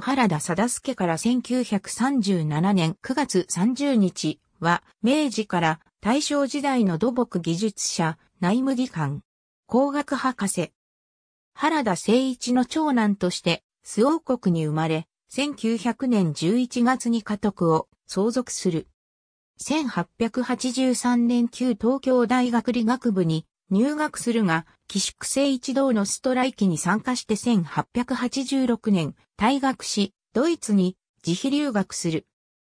原田貞介から1937年9月30日は、明治から大正時代の土木技術者、内務技官、工学博士。原田誠一の長男として、周王国に生まれ、1900年11月に家督を相続する。1883年旧東京大学理学部に入学するが、寄宿生一同のストライキに参加して1886年、退学し、ドイツに自費留学する。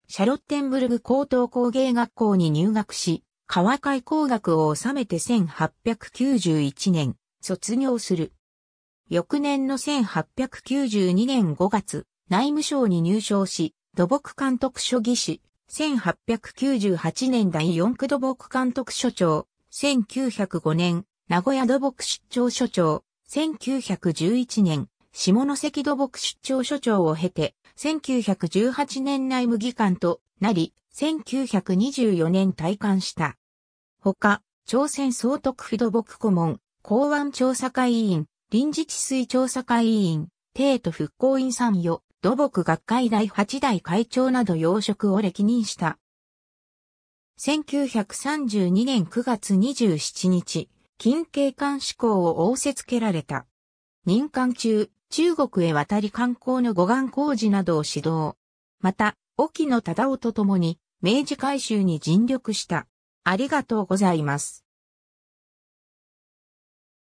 シャロッテンブルグ高等工芸学校に入学し、川会工学を収めて1891年、卒業する。翌年の1892年5月、内務省に入省し、土木監督署技師、1898年第4区土木監督署長、1905年、名古屋土木出張所長、1911年、下関土木出張所長を経て、1918年内務議官となり、1924年退官した。ほか、朝鮮総督府土木顧問、公安調査会委員、臨時治水調査会委員、帝都復興院参与、土木学会第8代会長など要職を歴任した。1932年9月27日、近景観志向を仰せつけられた。任官中、中国へ渡り観光の護岸工事などを指導。また、沖野忠夫と共に、明治改修に尽力した。ありがとうございます。